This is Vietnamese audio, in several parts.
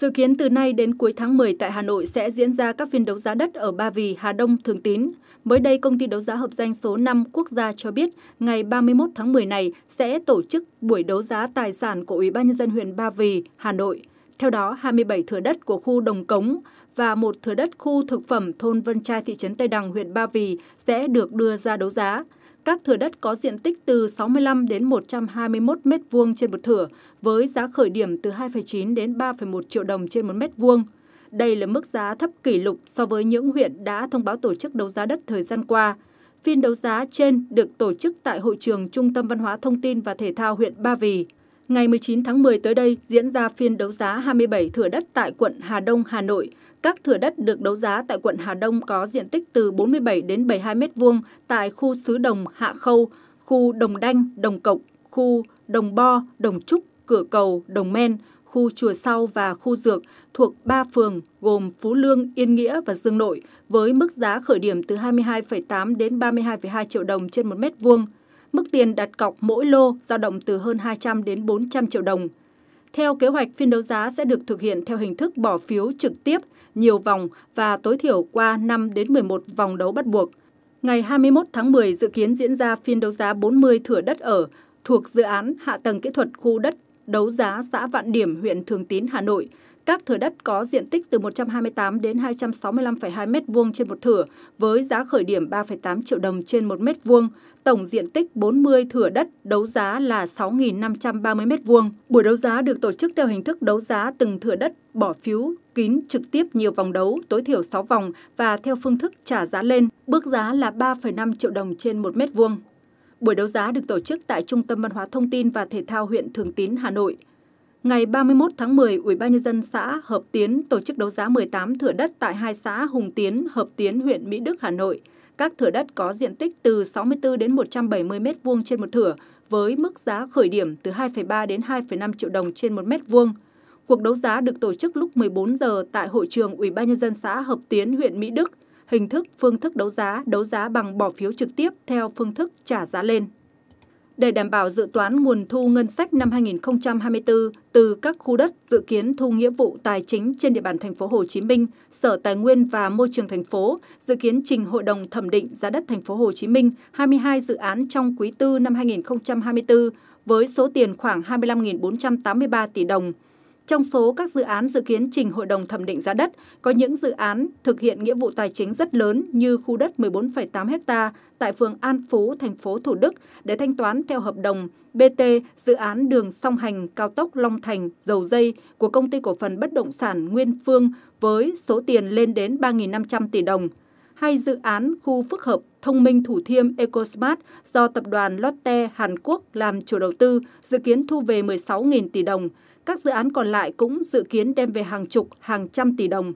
Dự kiến từ nay đến cuối tháng 10 tại Hà Nội sẽ diễn ra các phiên đấu giá đất ở Ba Vì, Hà Đông, Thường Tín. Mới đây, công ty đấu giá hợp danh số 5 quốc gia cho biết ngày 31 tháng 10 này sẽ tổ chức buổi đấu giá tài sản của Ủy ban Nhân dân huyện Ba Vì, Hà Nội. Theo đó, 27 thửa đất của khu Đồng Cống và một thửa đất khu thực phẩm thôn Vân Trai thị trấn Tây Đằng, huyện Ba Vì sẽ được đưa ra đấu giá các thửa đất có diện tích từ 65 đến 121 m2 trên một thửa với giá khởi điểm từ 2,9 đến 3,1 triệu đồng trên một mét vuông. Đây là mức giá thấp kỷ lục so với những huyện đã thông báo tổ chức đấu giá đất thời gian qua. Phiên đấu giá trên được tổ chức tại hội trường Trung tâm Văn hóa Thông tin và Thể thao huyện Ba Vì. Ngày 19 tháng 10 tới đây diễn ra phiên đấu giá 27 thửa đất tại quận Hà Đông, Hà Nội. Các thửa đất được đấu giá tại quận Hà Đông có diện tích từ 47 đến 72 m2 tại khu xứ Đồng, Hạ Khâu, khu Đồng Đanh, Đồng Cộc, khu Đồng Bo, Đồng Trúc, Cửa Cầu, Đồng Men, khu Chùa Sau và khu Dược thuộc 3 phường gồm Phú Lương, Yên Nghĩa và Dương Nội với mức giá khởi điểm từ 22,8 đến 32,2 triệu đồng trên 1 mét vuông. Mức tiền đặt cọc mỗi lô dao động từ hơn 200 đến 400 triệu đồng. Theo kế hoạch, phiên đấu giá sẽ được thực hiện theo hình thức bỏ phiếu trực tiếp, nhiều vòng và tối thiểu qua 5 đến 11 vòng đấu bắt buộc. Ngày 21 tháng 10 dự kiến diễn ra phiên đấu giá 40 thửa đất ở thuộc dự án hạ tầng kỹ thuật khu đất đấu giá xã Vạn Điểm, huyện Thường Tín, Hà Nội – các thửa đất có diện tích từ 128 đến 265,2 m2 trên một thửa với giá khởi điểm 3,8 triệu đồng trên 1 m2, tổng diện tích 40 thửa đất đấu giá là 6.530 m2. Buổi đấu giá được tổ chức theo hình thức đấu giá từng thửa đất bỏ phiếu kín trực tiếp nhiều vòng đấu, tối thiểu 6 vòng và theo phương thức trả giá lên, bước giá là 3,5 triệu đồng trên 1 m2. Buổi đấu giá được tổ chức tại Trung tâm Văn hóa Thông tin và Thể thao huyện Thường Tín, Hà Nội. Ngày 31 tháng 10, Ủy ban nhân dân xã Hợp Tiến tổ chức đấu giá 18 thửa đất tại hai xã Hùng Tiến, Hợp Tiến, huyện Mỹ Đức, Hà Nội. Các thửa đất có diện tích từ 64 đến 170 m2 trên một thửa với mức giá khởi điểm từ 2,3 đến 2,5 triệu đồng trên 1 mét vuông. Cuộc đấu giá được tổ chức lúc 14 giờ tại hội trường Ủy ban nhân dân xã Hợp Tiến, huyện Mỹ Đức. Hình thức, phương thức đấu giá, đấu giá bằng bỏ phiếu trực tiếp theo phương thức trả giá lên để đảm bảo dự toán nguồn thu ngân sách năm 2024 từ các khu đất dự kiến thu nghĩa vụ tài chính trên địa bàn thành phố Hồ Chí Minh, Sở Tài nguyên và Môi trường thành phố dự kiến trình Hội đồng thẩm định giá đất thành phố Hồ Chí Minh 22 dự án trong quý tư năm 2024 với số tiền khoảng 25.483 tỷ đồng. Trong số các dự án dự kiến trình Hội đồng thẩm định giá đất, có những dự án thực hiện nghĩa vụ tài chính rất lớn như khu đất 14,8 ha tại phường An Phú, thành phố Thủ Đức để thanh toán theo hợp đồng BT dự án đường song hành cao tốc Long Thành, Dầu Dây của công ty cổ phần bất động sản Nguyên Phương với số tiền lên đến 3.500 tỷ đồng. hay dự án khu phức hợp thông minh Thủ Thiêm EcoSmart do tập đoàn Lotte Hàn Quốc làm chủ đầu tư dự kiến thu về 16.000 tỷ đồng. Các dự án còn lại cũng dự kiến đem về hàng chục, hàng trăm tỷ đồng.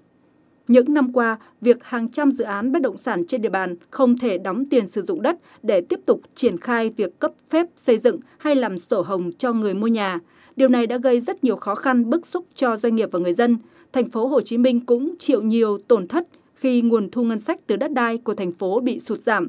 Những năm qua, việc hàng trăm dự án bất động sản trên địa bàn không thể đóng tiền sử dụng đất để tiếp tục triển khai việc cấp phép xây dựng hay làm sổ hồng cho người mua nhà. Điều này đã gây rất nhiều khó khăn bức xúc cho doanh nghiệp và người dân. Thành phố Hồ Chí Minh cũng chịu nhiều tổn thất khi nguồn thu ngân sách từ đất đai của thành phố bị sụt giảm.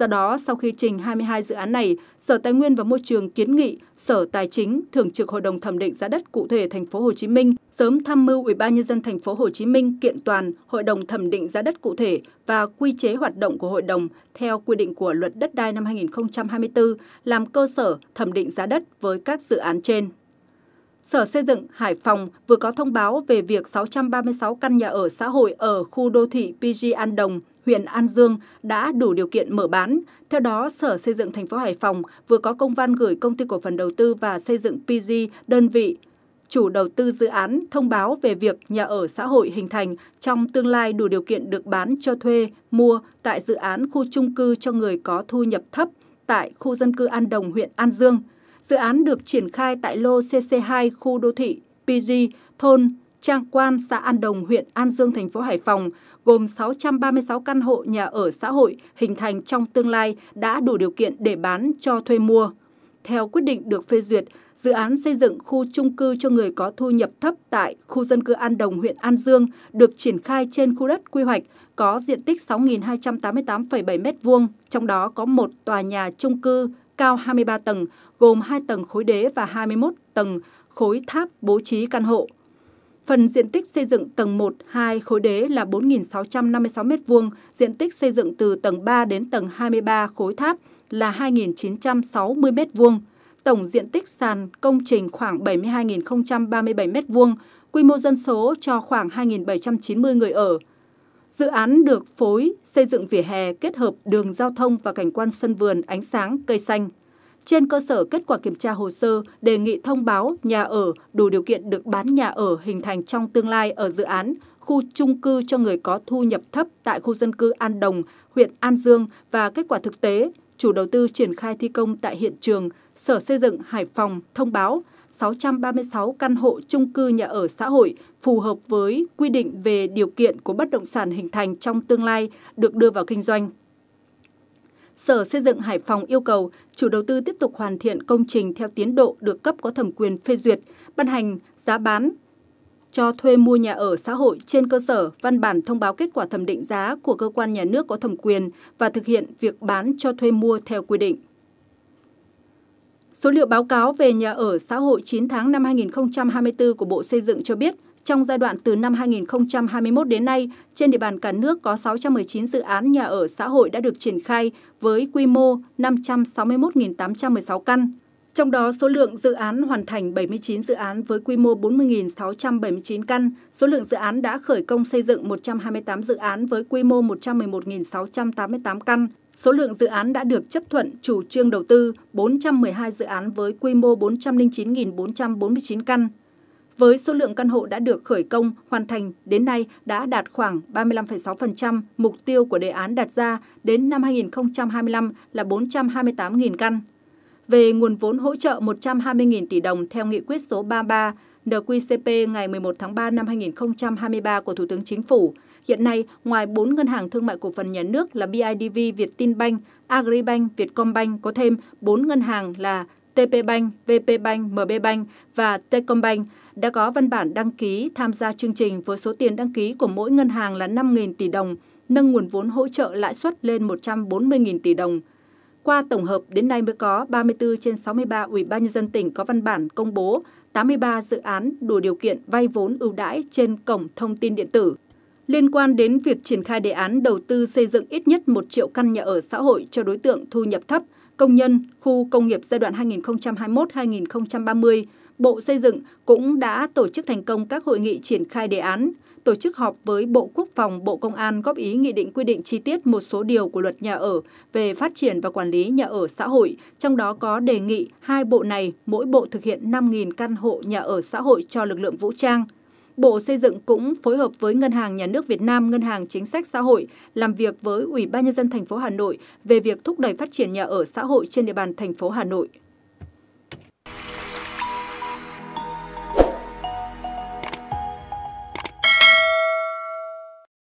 Do đó, sau khi trình 22 dự án này, Sở Tài nguyên và Môi trường kiến nghị Sở Tài chính, Thường trực Hội đồng thẩm định giá đất cụ thể thành phố Hồ Chí Minh sớm tham mưu Ủy ban nhân dân thành phố Hồ Chí Minh kiện toàn Hội đồng thẩm định giá đất cụ thể và quy chế hoạt động của hội đồng theo quy định của Luật đất đai năm 2024 làm cơ sở thẩm định giá đất với các dự án trên. Sở Xây dựng Hải Phòng vừa có thông báo về việc 636 căn nhà ở xã hội ở khu đô thị PG An Đồng huyện An Dương đã đủ điều kiện mở bán. Theo đó, Sở Xây dựng thành phố Hải Phòng vừa có công văn gửi công ty cổ phần đầu tư và xây dựng PG đơn vị chủ đầu tư dự án thông báo về việc nhà ở xã hội hình thành trong tương lai đủ điều kiện được bán cho thuê, mua tại dự án khu trung cư cho người có thu nhập thấp tại khu dân cư An Đồng, huyện An Dương. Dự án được triển khai tại lô CC2 khu đô thị PG, thôn Trang Quan, xã An Đồng, huyện An Dương, thành phố Hải Phòng, gồm 636 căn hộ nhà ở xã hội hình thành trong tương lai đã đủ điều kiện để bán cho thuê mua. Theo quyết định được phê duyệt, dự án xây dựng khu trung cư cho người có thu nhập thấp tại khu dân cư An Đồng, huyện An Dương được triển khai trên khu đất quy hoạch có diện tích 6.288,7 m2, trong đó có một tòa nhà trung cư cao 23 tầng, gồm 2 tầng khối đế và 21 tầng khối tháp bố trí căn hộ. Phần diện tích xây dựng tầng 1, 2 khối đế là 4.656 m2, diện tích xây dựng từ tầng 3 đến tầng 23 khối tháp là 2.960 m2. Tổng diện tích sàn công trình khoảng 72.037 m2, quy mô dân số cho khoảng 2.790 người ở. Dự án được phối xây dựng vỉa hè kết hợp đường giao thông và cảnh quan sân vườn, ánh sáng, cây xanh. Trên cơ sở kết quả kiểm tra hồ sơ, đề nghị thông báo nhà ở đủ điều kiện được bán nhà ở hình thành trong tương lai ở dự án, khu chung cư cho người có thu nhập thấp tại khu dân cư An Đồng, huyện An Dương và kết quả thực tế, chủ đầu tư triển khai thi công tại hiện trường, Sở Xây dựng Hải Phòng thông báo 636 căn hộ chung cư nhà ở xã hội phù hợp với quy định về điều kiện của bất động sản hình thành trong tương lai được đưa vào kinh doanh. Sở Xây dựng Hải Phòng yêu cầu chủ đầu tư tiếp tục hoàn thiện công trình theo tiến độ được cấp có thẩm quyền phê duyệt, ban hành giá bán cho thuê mua nhà ở xã hội trên cơ sở văn bản thông báo kết quả thẩm định giá của cơ quan nhà nước có thẩm quyền và thực hiện việc bán cho thuê mua theo quy định. Số liệu báo cáo về nhà ở xã hội 9 tháng năm 2024 của Bộ Xây dựng cho biết – trong giai đoạn từ năm 2021 đến nay, trên địa bàn cả nước có 619 dự án nhà ở xã hội đã được triển khai với quy mô 561.816 căn. Trong đó, số lượng dự án hoàn thành 79 dự án với quy mô 40.679 căn, số lượng dự án đã khởi công xây dựng 128 dự án với quy mô 111.688 căn, số lượng dự án đã được chấp thuận chủ trương đầu tư 412 dự án với quy mô 409.449 căn, với số lượng căn hộ đã được khởi công, hoàn thành đến nay đã đạt khoảng 35,6% mục tiêu của đề án đặt ra đến năm 2025 là 428.000 căn. Về nguồn vốn hỗ trợ 120.000 tỷ đồng theo nghị quyết số 33 NQCP ngày 11 tháng 3 năm 2023 của Thủ tướng Chính phủ, hiện nay ngoài 4 ngân hàng thương mại cổ phần nhà nước là BIDV, việt banh Agribank, Vietcombank có thêm 4 ngân hàng là TPBank, VPBank, MBBank và Techcombank đã có văn bản đăng ký tham gia chương trình với số tiền đăng ký của mỗi ngân hàng là 5.000 tỷ đồng, nâng nguồn vốn hỗ trợ lãi suất lên 140.000 tỷ đồng. Qua tổng hợp đến nay mới có 34 trên 63 Ủy ban nhân dân tỉnh có văn bản công bố 83 dự án đủ điều kiện vay vốn ưu đãi trên cổng thông tin điện tử. Liên quan đến việc triển khai đề án đầu tư xây dựng ít nhất 1 triệu căn nhà ở xã hội cho đối tượng thu nhập thấp – công nhân, khu công nghiệp giai đoạn 2021-2030, Bộ Xây dựng cũng đã tổ chức thành công các hội nghị triển khai đề án, tổ chức họp với Bộ Quốc phòng, Bộ Công an góp ý nghị định quy định chi tiết một số điều của luật nhà ở về phát triển và quản lý nhà ở xã hội, trong đó có đề nghị hai bộ này mỗi bộ thực hiện 5.000 căn hộ nhà ở xã hội cho lực lượng vũ trang – Bộ Xây dựng cũng phối hợp với Ngân hàng Nhà nước Việt Nam, Ngân hàng Chính sách Xã hội làm việc với Ủy ban nhân dân thành phố Hà Nội về việc thúc đẩy phát triển nhà ở xã hội trên địa bàn thành phố Hà Nội.